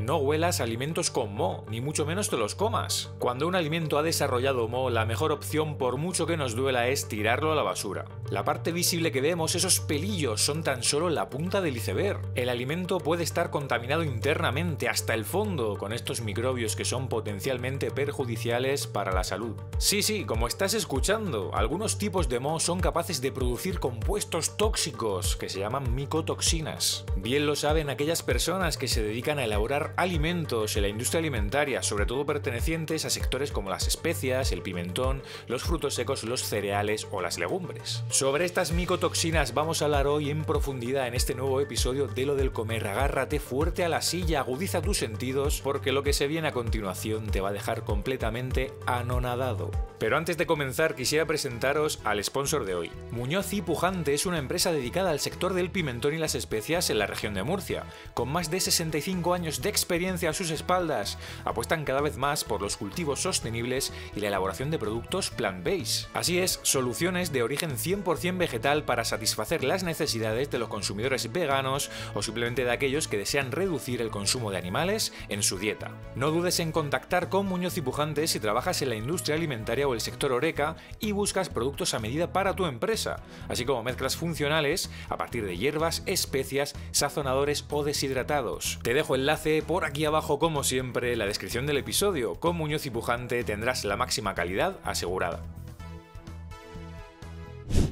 No huelas alimentos con moho, ni mucho menos te los comas. Cuando un alimento ha desarrollado mo, la mejor opción, por mucho que nos duela, es tirarlo a la basura. La parte visible que vemos, esos pelillos, son tan solo la punta del iceberg. El alimento puede estar contaminado internamente, hasta el fondo, con estos microbios que son potencialmente perjudiciales para la salud. Sí, sí, como estás escuchando, algunos tipos de mo son capaces de producir compuestos tóxicos que se llaman micotoxinas. Bien lo saben aquellas personas que se dedican a elaborar alimentos en la industria alimentaria, sobre todo pertenecientes a sectores como las especias, el pimentón, los frutos secos, los cereales o las legumbres. Sobre estas micotoxinas vamos a hablar hoy en profundidad en este nuevo episodio de Lo del Comer. Agárrate fuerte a la silla, agudiza tus sentidos, porque lo que se viene a continuación te va a dejar completamente anonadado. Pero antes de comenzar quisiera presentaros al sponsor de hoy. Muñoz y Pujante es una empresa dedicada al sector del pimentón y las especias en la región de Murcia, con más de 65 años de experiencia a sus espaldas. Apuestan cada vez más por los cultivos sostenibles y la elaboración de productos plant-based. Así es, soluciones de origen 100% vegetal para satisfacer las necesidades de los consumidores veganos o simplemente de aquellos que desean reducir el consumo de animales en su dieta. No dudes en contactar con Muñoz y Pujantes si trabajas en la industria alimentaria o el sector Oreca y buscas productos a medida para tu empresa, así como mezclas funcionales a partir de hierbas, especias, sazonadores o deshidratados. Te dejo enlace por aquí abajo como siempre la descripción del episodio. Con Muñoz y Pujante tendrás la máxima calidad asegurada.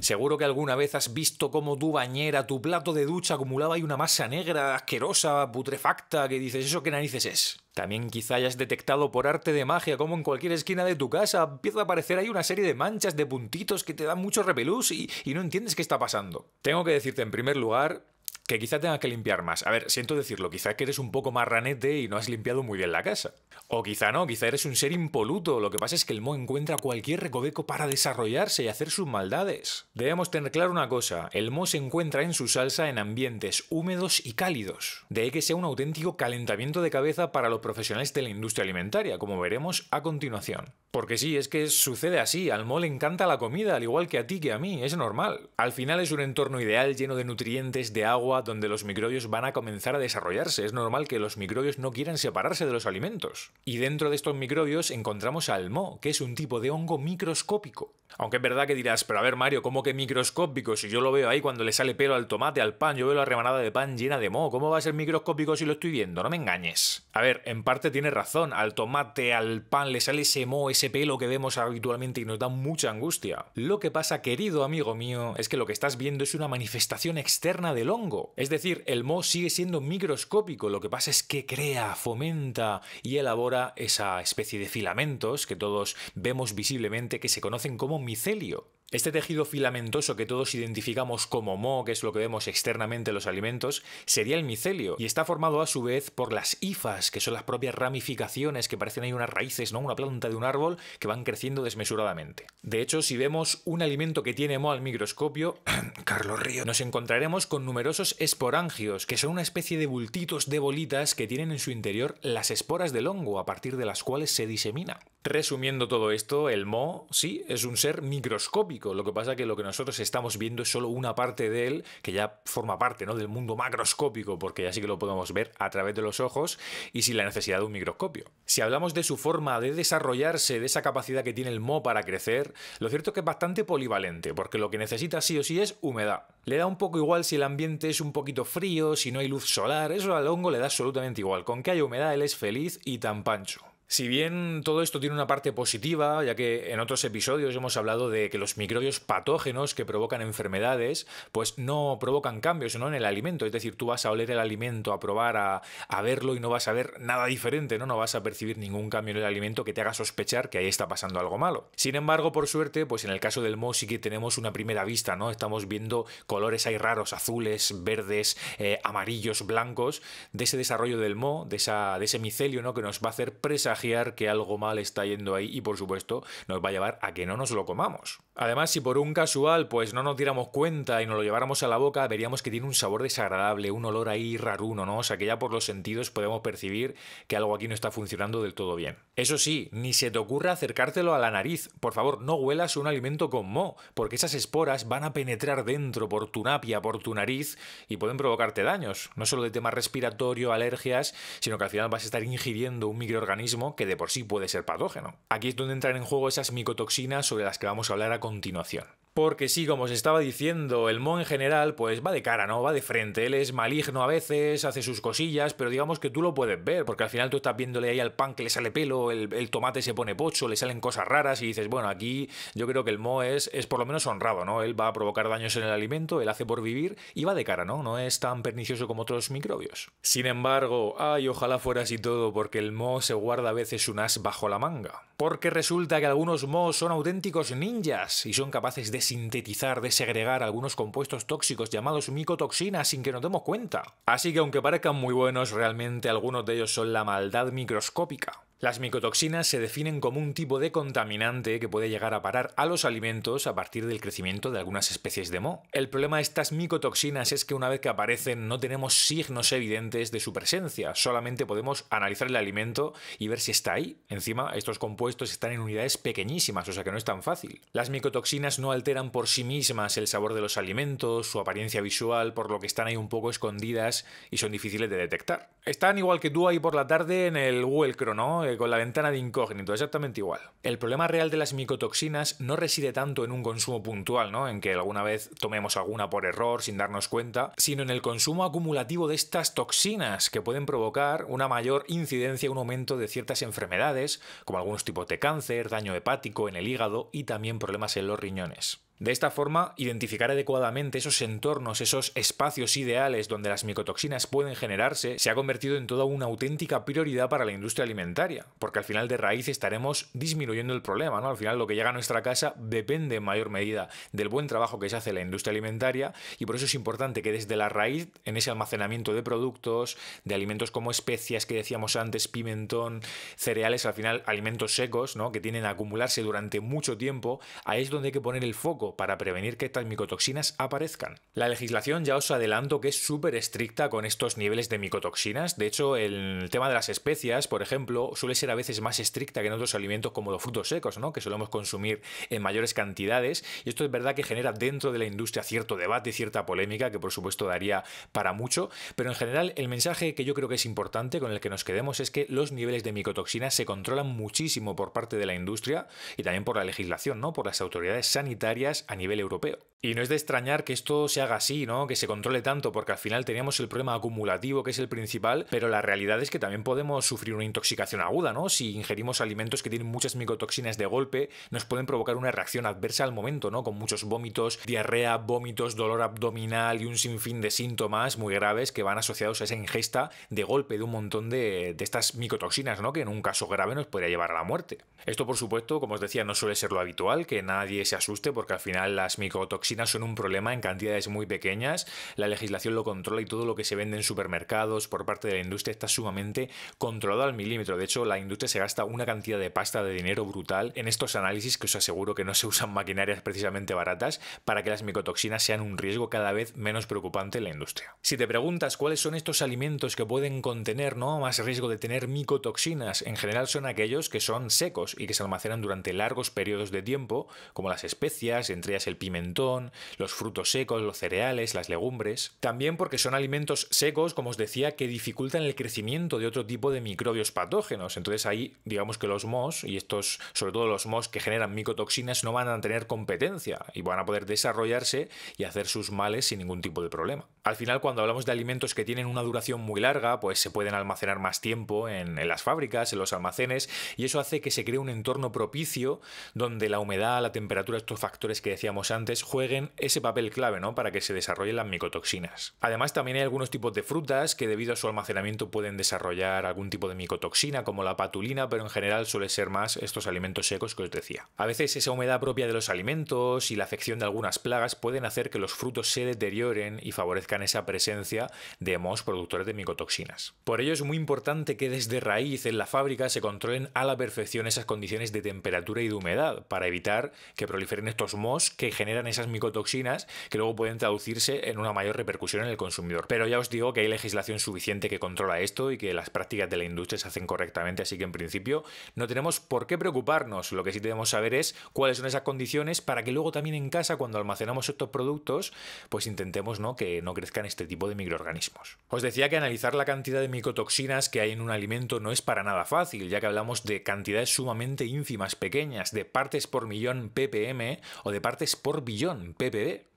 Seguro que alguna vez has visto cómo tu bañera, tu plato de ducha acumulaba ahí una masa negra, asquerosa, putrefacta, que dices, ¿eso qué narices es? También quizá hayas detectado por arte de magia cómo en cualquier esquina de tu casa empieza a aparecer ahí una serie de manchas, de puntitos que te dan mucho repelús y, y no entiendes qué está pasando. Tengo que decirte en primer lugar que quizá tenga que limpiar más. A ver, siento decirlo, quizá que eres un poco más ranete y no has limpiado muy bien la casa. O quizá no, quizá eres un ser impoluto. Lo que pasa es que el Mo encuentra cualquier recoveco para desarrollarse y hacer sus maldades. Debemos tener claro una cosa, el Mo se encuentra en su salsa en ambientes húmedos y cálidos. De ahí que sea un auténtico calentamiento de cabeza para los profesionales de la industria alimentaria, como veremos a continuación. Porque sí, es que sucede así, al Mo le encanta la comida, al igual que a ti que a mí, es normal. Al final es un entorno ideal lleno de nutrientes, de agua, donde los microbios van a comenzar a desarrollarse. Es normal que los microbios no quieran separarse de los alimentos. Y dentro de estos microbios encontramos al moho, que es un tipo de hongo microscópico. Aunque es verdad que dirás, pero a ver Mario, ¿cómo que microscópico? Si yo lo veo ahí cuando le sale pelo al tomate, al pan, yo veo la rebanada de pan llena de moho, ¿cómo va a ser microscópico si lo estoy viendo? No me engañes. A ver, en parte tiene razón, al tomate, al pan le sale ese moho, ese pelo que vemos habitualmente y nos da mucha angustia. Lo que pasa, querido amigo mío, es que lo que estás viendo es una manifestación externa del hongo. Es decir, el moho sigue siendo microscópico, lo que pasa es que crea, fomenta y elabora esa especie de filamentos que todos vemos visiblemente que se conocen como micelio. Este tejido filamentoso que todos identificamos como mo, que es lo que vemos externamente en los alimentos, sería el micelio y está formado a su vez por las hifas, que son las propias ramificaciones que parecen ahí unas raíces, ¿no? Una planta de un árbol que van creciendo desmesuradamente. De hecho, si vemos un alimento que tiene moho al microscopio, Carlos Río, nos encontraremos con numerosos esporangios, que son una especie de bultitos de bolitas que tienen en su interior las esporas del hongo, a partir de las cuales se disemina. Resumiendo todo esto, el Mo, sí, es un ser microscópico. Lo que pasa que lo que nosotros estamos viendo es solo una parte de él, que ya forma parte ¿no? del mundo macroscópico, porque ya sí que lo podemos ver a través de los ojos y sin la necesidad de un microscopio. Si hablamos de su forma de desarrollarse, de esa capacidad que tiene el Mo para crecer, lo cierto es que es bastante polivalente, porque lo que necesita sí o sí es humedad. Le da un poco igual si el ambiente es un poquito frío, si no hay luz solar, eso al hongo le da absolutamente igual. Con que haya humedad, él es feliz y tan pancho. Si bien todo esto tiene una parte positiva, ya que en otros episodios hemos hablado de que los microbios patógenos que provocan enfermedades, pues no provocan cambios en el alimento. Es decir, tú vas a oler el alimento, a probar, a, verlo y no vas a ver nada diferente, ¿no? No vas a percibir ningún cambio en el alimento que te haga sospechar que ahí está pasando algo malo. Sin embargo, por suerte, pues en el caso del mo sí que tenemos una primera vista, ¿no? Estamos viendo colores ahí raros, azules, verdes, eh, amarillos, blancos, de ese desarrollo del mo, de, esa, de ese micelio, ¿no? Que nos va a hacer presa que algo mal está yendo ahí y por supuesto nos va a llevar a que no nos lo comamos. Además, si por un casual pues no nos diéramos cuenta y nos lo lleváramos a la boca, veríamos que tiene un sabor desagradable, un olor ahí raruno, ¿no? O sea, que ya por los sentidos podemos percibir que algo aquí no está funcionando del todo bien. Eso sí, ni se te ocurra acercártelo a la nariz. Por favor, no huelas un alimento con mo, porque esas esporas van a penetrar dentro por tu napia, por tu nariz y pueden provocarte daños, no solo de tema respiratorio, alergias, sino que al final vas a estar ingiriendo un microorganismo que de por sí puede ser patógeno. Aquí es donde entran en juego esas micotoxinas sobre las que vamos a hablar a continuación. Porque sí, como os estaba diciendo, el Mo en general pues va de cara, ¿no? Va de frente. Él es maligno a veces, hace sus cosillas, pero digamos que tú lo puedes ver, porque al final tú estás viéndole ahí al pan que le sale pelo, el, tomate se pone pocho, le salen cosas raras y dices, bueno, aquí yo creo que el Mo es, es por lo menos honrado, ¿no? Él va a provocar daños en el alimento, él hace por vivir y va de cara, ¿no? No es tan pernicioso como otros microbios. Sin embargo, ay, ojalá fuera así todo, porque el Mo se guarda a veces un as bajo la manga. Porque resulta que algunos Mo son auténticos ninjas y son capaces de sintetizar, desegregar algunos compuestos tóxicos llamados micotoxinas sin que nos demos cuenta. Así que aunque parezcan muy buenos, realmente algunos de ellos son la maldad microscópica. Las micotoxinas se definen como un tipo de contaminante que puede llegar a parar a los alimentos a partir del crecimiento de algunas especies de Mo. El problema de estas micotoxinas es que una vez que aparecen no tenemos signos evidentes de su presencia, solamente podemos analizar el alimento y ver si está ahí. Encima, estos compuestos están en unidades pequeñísimas, o sea que no es tan fácil. Las micotoxinas no alteran por sí mismas el sabor de los alimentos, su apariencia visual, por lo que están ahí un poco escondidas y son difíciles de detectar. Están igual que tú ahí por la tarde en el Google ¿no? con la ventana de incógnito, exactamente igual. El problema real de las micotoxinas no reside tanto en un consumo puntual, ¿no? En que alguna vez tomemos alguna por error sin darnos cuenta, sino en el consumo acumulativo de estas toxinas que pueden provocar una mayor incidencia, un aumento de ciertas enfermedades, como algunos tipos de cáncer, daño hepático en el hígado y también problemas en los riñones. De esta forma, identificar adecuadamente esos entornos, esos espacios ideales donde las micotoxinas pueden generarse, se ha convertido en toda una auténtica prioridad para la industria alimentaria, porque al final de raíz estaremos disminuyendo el problema, ¿no? Al final lo que llega a nuestra casa depende en mayor medida del buen trabajo que se hace en la industria alimentaria y por eso es importante que desde la raíz, en ese almacenamiento de productos, de alimentos como especias que decíamos antes, pimentón, cereales, al final alimentos secos, ¿no? Que tienen a acumularse durante mucho tiempo, ahí es donde hay que poner el foco para prevenir que estas micotoxinas aparezcan. La legislación ya os adelanto que es súper estricta con estos niveles de micotoxinas. De hecho, el tema de las especias, por ejemplo, suele ser a veces más estricta que en otros alimentos como los frutos secos, ¿no? que solemos consumir en mayores cantidades. Y esto es verdad que genera dentro de la industria cierto debate, cierta polémica, que por supuesto daría para mucho. Pero en general, el mensaje que yo creo que es importante, con el que nos quedemos, es que los niveles de micotoxinas se controlan muchísimo por parte de la industria y también por la legislación, ¿no? por las autoridades sanitarias a nivel europeo. Y no es de extrañar que esto se haga así, ¿no? Que se controle tanto, porque al final teníamos el problema acumulativo, que es el principal, pero la realidad es que también podemos sufrir una intoxicación aguda, ¿no? Si ingerimos alimentos que tienen muchas micotoxinas de golpe, nos pueden provocar una reacción adversa al momento, ¿no? Con muchos vómitos, diarrea, vómitos, dolor abdominal y un sinfín de síntomas muy graves que van asociados a esa ingesta de golpe de un montón de, de estas micotoxinas, ¿no? Que en un caso grave nos podría llevar a la muerte. Esto, por supuesto, como os decía, no suele ser lo habitual, que nadie se asuste, porque al final las micotoxinas son un problema en cantidades muy pequeñas, la legislación lo controla y todo lo que se vende en supermercados por parte de la industria está sumamente controlado al milímetro. De hecho, la industria se gasta una cantidad de pasta, de dinero brutal en estos análisis que os aseguro que no se usan maquinarias precisamente baratas para que las micotoxinas sean un riesgo cada vez menos preocupante en la industria. Si te preguntas cuáles son estos alimentos que pueden contener ¿no? más riesgo de tener micotoxinas, en general son aquellos que son secos y que se almacenan durante largos periodos de tiempo, como las especias, entre ellas el pimentón, los frutos secos, los cereales, las legumbres. También porque son alimentos secos, como os decía, que dificultan el crecimiento de otro tipo de microbios patógenos. Entonces ahí, digamos que los MOS, y estos, sobre todo los MOS que generan micotoxinas, no van a tener competencia y van a poder desarrollarse y hacer sus males sin ningún tipo de problema. Al final, cuando hablamos de alimentos que tienen una duración muy larga, pues se pueden almacenar más tiempo en, en las fábricas, en los almacenes, y eso hace que se cree un entorno propicio donde la humedad, la temperatura, estos factores que decíamos antes, juegan ese papel clave ¿no? para que se desarrollen las micotoxinas. Además, también hay algunos tipos de frutas que debido a su almacenamiento pueden desarrollar algún tipo de micotoxina como la patulina, pero en general suele ser más estos alimentos secos que os decía. A veces esa humedad propia de los alimentos y la afección de algunas plagas pueden hacer que los frutos se deterioren y favorezcan esa presencia de mos productores de micotoxinas. Por ello es muy importante que desde raíz en la fábrica se controlen a la perfección esas condiciones de temperatura y de humedad para evitar que proliferen estos mohos que generan esas micotoxinas que luego pueden traducirse en una mayor repercusión en el consumidor. Pero ya os digo que hay legislación suficiente que controla esto y que las prácticas de la industria se hacen correctamente, así que en principio no tenemos por qué preocuparnos. Lo que sí debemos saber es cuáles son esas condiciones para que luego también en casa, cuando almacenamos estos productos, pues intentemos ¿no? que no crezcan este tipo de microorganismos. Os decía que analizar la cantidad de micotoxinas que hay en un alimento no es para nada fácil, ya que hablamos de cantidades sumamente ínfimas, pequeñas, de partes por millón ppm o de partes por billón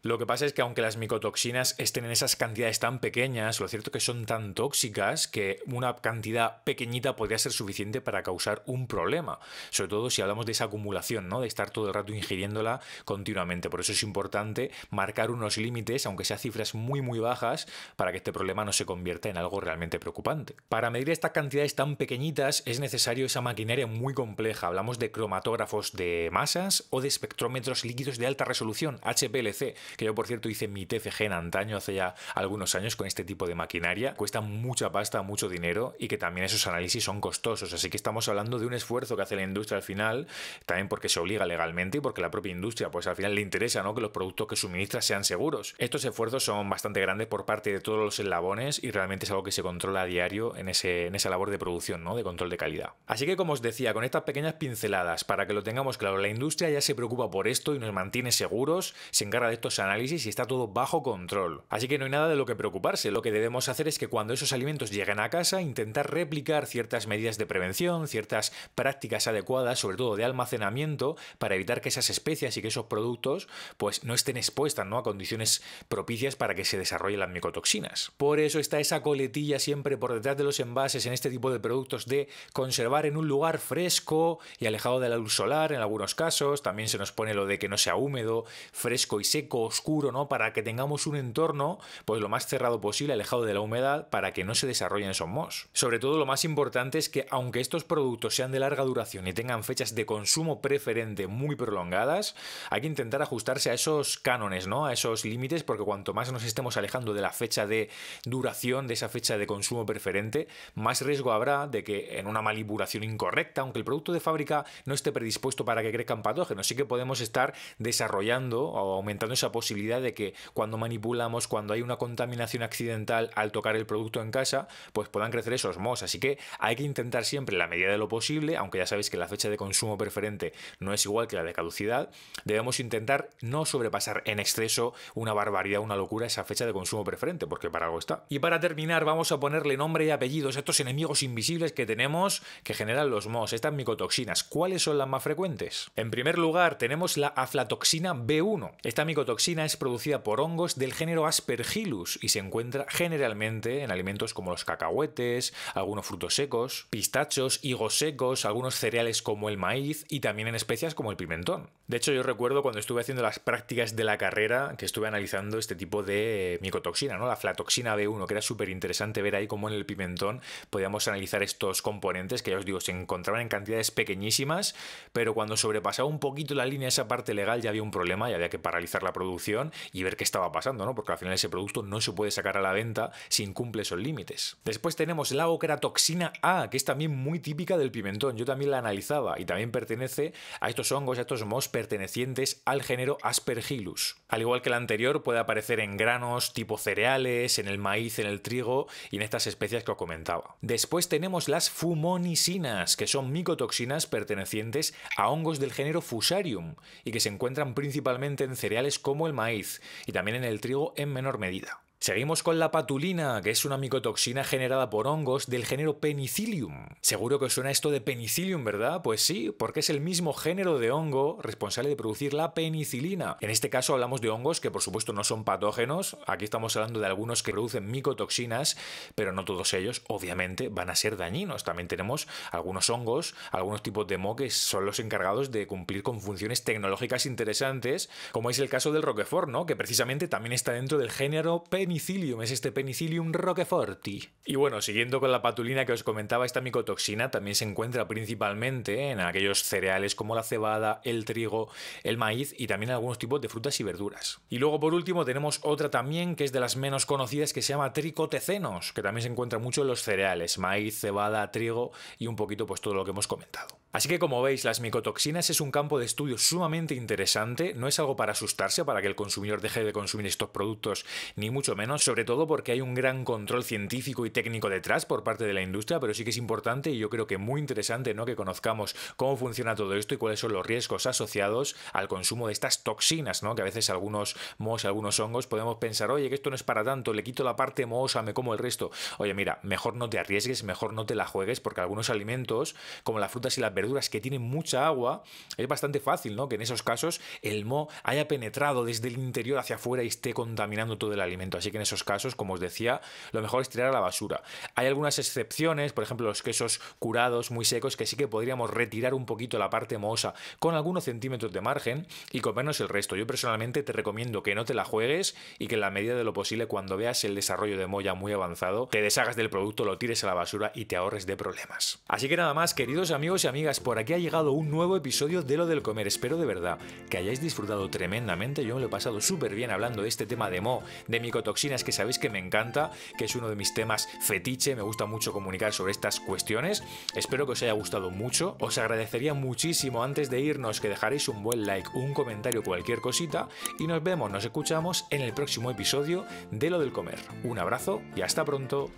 lo que pasa es que aunque las micotoxinas estén en esas cantidades tan pequeñas, lo cierto es que son tan tóxicas que una cantidad pequeñita podría ser suficiente para causar un problema, sobre todo si hablamos de esa acumulación, ¿no? de estar todo el rato ingiriéndola continuamente. Por eso es importante marcar unos límites, aunque sean cifras muy muy bajas, para que este problema no se convierta en algo realmente preocupante. Para medir estas cantidades tan pequeñitas es necesario esa maquinaria muy compleja. Hablamos de cromatógrafos de masas o de espectrómetros líquidos de alta resolución, PLC, que yo por cierto hice mi TFG en antaño, hace ya algunos años, con este tipo de maquinaria, cuesta mucha pasta, mucho dinero y que también esos análisis son costosos. Así que estamos hablando de un esfuerzo que hace la industria al final, también porque se obliga legalmente y porque la propia industria, pues al final le interesa ¿no? que los productos que suministra sean seguros. Estos esfuerzos son bastante grandes por parte de todos los eslabones y realmente es algo que se controla a diario en, ese, en esa labor de producción, ¿no? de control de calidad. Así que como os decía, con estas pequeñas pinceladas, para que lo tengamos claro, la industria ya se preocupa por esto y nos mantiene seguros se encarga de estos análisis y está todo bajo control. Así que no hay nada de lo que preocuparse, lo que debemos hacer es que cuando esos alimentos lleguen a casa, intentar replicar ciertas medidas de prevención, ciertas prácticas adecuadas, sobre todo de almacenamiento, para evitar que esas especias y que esos productos pues no estén expuestas ¿no? a condiciones propicias para que se desarrollen las micotoxinas. Por eso está esa coletilla siempre por detrás de los envases en este tipo de productos de conservar en un lugar fresco y alejado de la luz solar en algunos casos, también se nos pone lo de que no sea húmedo, fresco y seco, oscuro, ¿no? Para que tengamos un entorno, pues lo más cerrado posible, alejado de la humedad, para que no se desarrollen esos mohos. Sobre todo lo más importante es que aunque estos productos sean de larga duración y tengan fechas de consumo preferente muy prolongadas, hay que intentar ajustarse a esos cánones, ¿no? A esos límites, porque cuanto más nos estemos alejando de la fecha de duración, de esa fecha de consumo preferente, más riesgo habrá de que en una manipulación incorrecta, aunque el producto de fábrica no esté predispuesto para que crezcan patógenos, sí que podemos estar desarrollando aumentando esa posibilidad de que cuando manipulamos, cuando hay una contaminación accidental al tocar el producto en casa, pues puedan crecer esos mos. Así que hay que intentar siempre, la medida de lo posible, aunque ya sabéis que la fecha de consumo preferente no es igual que la de caducidad, debemos intentar no sobrepasar en exceso una barbaridad, una locura esa fecha de consumo preferente, porque para algo está. Y para terminar, vamos a ponerle nombre y apellidos a estos enemigos invisibles que tenemos que generan los mos, estas micotoxinas. ¿Cuáles son las más frecuentes? En primer lugar, tenemos la aflatoxina B1 esta micotoxina es producida por hongos del género Aspergillus y se encuentra generalmente en alimentos como los cacahuetes, algunos frutos secos, pistachos, higos secos, algunos cereales como el maíz y también en especias como el pimentón. De hecho, yo recuerdo cuando estuve haciendo las prácticas de la carrera que estuve analizando este tipo de micotoxina, ¿no? La flatoxina B1, que era súper interesante ver ahí cómo en el pimentón podíamos analizar estos componentes que ya os digo, se encontraban en cantidades pequeñísimas, pero cuando sobrepasaba un poquito la línea esa parte legal ya había un problema y había que paralizar la producción y ver qué estaba pasando, ¿no? Porque al final ese producto no se puede sacar a la venta sin incumple esos límites. Después tenemos la ocratoxina A, que es también muy típica del pimentón. Yo también la analizaba y también pertenece a estos hongos, a estos mos pertenecientes al género Aspergillus. Al igual que la anterior, puede aparecer en granos tipo cereales, en el maíz, en el trigo y en estas especies que os comentaba. Después tenemos las fumonisinas, que son micotoxinas pertenecientes a hongos del género Fusarium y que se encuentran principalmente en cereales como el maíz y también en el trigo en menor medida. Seguimos con la patulina, que es una micotoxina generada por hongos del género Penicillium. Seguro que suena esto de Penicillium, ¿verdad? Pues sí, porque es el mismo género de hongo responsable de producir la penicilina. En este caso hablamos de hongos que por supuesto no son patógenos, aquí estamos hablando de algunos que producen micotoxinas, pero no todos ellos obviamente van a ser dañinos. También tenemos algunos hongos, algunos tipos de mo que son los encargados de cumplir con funciones tecnológicas interesantes, como es el caso del Roquefort, ¿no? Que precisamente también está dentro del género Penicillium es este penicillium roqueforti. Y bueno, siguiendo con la patulina que os comentaba, esta micotoxina también se encuentra principalmente en aquellos cereales como la cebada, el trigo, el maíz y también en algunos tipos de frutas y verduras. Y luego por último tenemos otra también que es de las menos conocidas que se llama tricotecenos, que también se encuentra mucho en los cereales, maíz, cebada, trigo y un poquito pues todo lo que hemos comentado. Así que como veis, las micotoxinas es un campo de estudio sumamente interesante, no es algo para asustarse, para que el consumidor deje de consumir estos productos, ni mucho menos menos, sobre todo porque hay un gran control científico y técnico detrás por parte de la industria, pero sí que es importante y yo creo que muy interesante ¿no? que conozcamos cómo funciona todo esto y cuáles son los riesgos asociados al consumo de estas toxinas, ¿no? que a veces algunos mohos, algunos hongos podemos pensar, oye, que esto no es para tanto, le quito la parte mohosa, me como el resto. Oye, mira, mejor no te arriesgues, mejor no te la juegues, porque algunos alimentos, como las frutas y las verduras que tienen mucha agua, es bastante fácil ¿no? que en esos casos el moho haya penetrado desde el interior hacia afuera y esté contaminando todo el alimento. Así que en esos casos, como os decía, lo mejor es tirar a la basura. Hay algunas excepciones, por ejemplo, los quesos curados, muy secos, que sí que podríamos retirar un poquito la parte mohosa con algunos centímetros de margen y comernos el resto. Yo personalmente te recomiendo que no te la juegues y que en la medida de lo posible, cuando veas el desarrollo de moya muy avanzado, te deshagas del producto, lo tires a la basura y te ahorres de problemas. Así que nada más, queridos amigos y amigas, por aquí ha llegado un nuevo episodio de Lo del Comer. Espero de verdad que hayáis disfrutado tremendamente. Yo me lo he pasado súper bien hablando de este tema de mo, de micotoxinas que sabéis que me encanta, que es uno de mis temas fetiche, me gusta mucho comunicar sobre estas cuestiones. Espero que os haya gustado mucho, os agradecería muchísimo antes de irnos que dejaréis un buen like, un comentario, cualquier cosita, y nos vemos, nos escuchamos en el próximo episodio de Lo del Comer. Un abrazo y hasta pronto.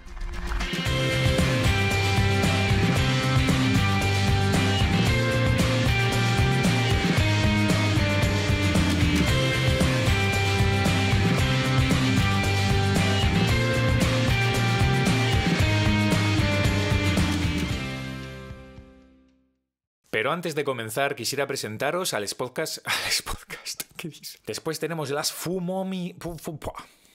Pero antes de comenzar, quisiera presentaros al podcast. Al podcast ¿qué Después tenemos las Fumomi. Fum,